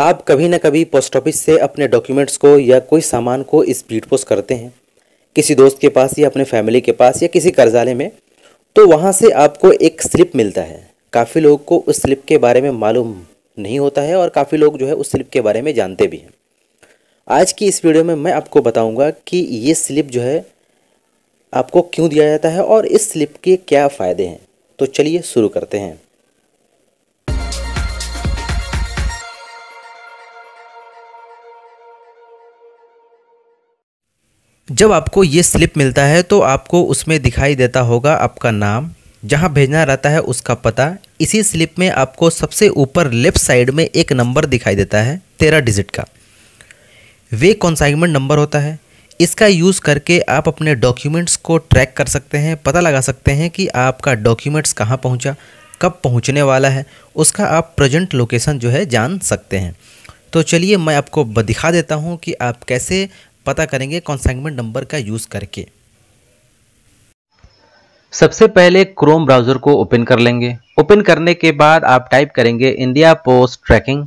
आप कभी ना कभी पोस्ट ऑफिस से अपने डॉक्यूमेंट्स को या कोई सामान को स्पीड पोस्ट करते हैं किसी दोस्त के पास या अपने फैमिली के पास या किसी कर्जाले में तो वहाँ से आपको एक स्लिप मिलता है काफ़ी लोग को उस स्लिप के बारे में मालूम नहीं होता है और काफ़ी लोग जो है उस स्लिप के बारे में जानते भी हैं आज की इस वीडियो में मैं आपको बताऊंगा कि ये स्लिप जो है आपको क्यों दिया जाता है और इस स्लिप के क्या फ़ायदे हैं तो चलिए शुरू करते हैं जब आपको ये स्लिप मिलता है तो आपको उसमें दिखाई देता होगा आपका नाम जहाँ भेजना रहता है उसका पता इसी स्लिप में आपको सबसे ऊपर लेफ्ट साइड में एक नंबर दिखाई देता है तेरह डिजिट का वे कॉन्साइनमेंट नंबर होता है इसका यूज़ करके आप अपने डॉक्यूमेंट्स को ट्रैक कर सकते हैं पता लगा सकते हैं कि आपका डॉक्यूमेंट्स कहाँ पहुँचा कब पहुँचने वाला है उसका आप प्रजेंट लोकेशन जो है जान सकते हैं तो चलिए मैं आपको दिखा देता हूँ कि आप कैसे पता करेंगे कॉन्साइनमेंट नंबर का यूज़ करके सबसे पहले क्रोम ब्राउज़र को ओपन कर लेंगे ओपन करने के बाद आप टाइप करेंगे इंडिया पोस्ट ट्रैकिंग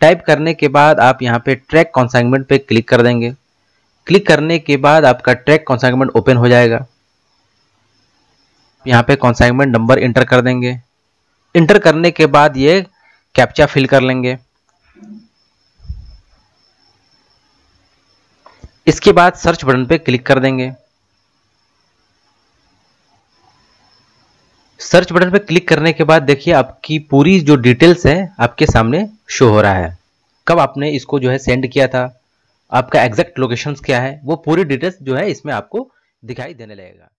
टाइप करने के बाद आप यहाँ पे ट्रैक कॉन्साइनमेंट पे क्लिक कर देंगे क्लिक करने के बाद आपका ट्रैक कॉन्साइनमेंट ओपन हो जाएगा यहाँ पे कॉन्साइनमेंट नंबर इंटर कर देंगे इंटर करने के बाद ये कैप्चा फिल कर लेंगे इसके बाद सर्च बटन पर क्लिक कर देंगे सर्च बटन पर क्लिक करने के बाद देखिए आपकी पूरी जो डिटेल्स है आपके सामने शो हो रहा है कब आपने इसको जो है सेंड किया था आपका एग्जैक्ट लोकेशंस क्या है वो पूरी डिटेल्स जो है इसमें आपको दिखाई देने लगेगा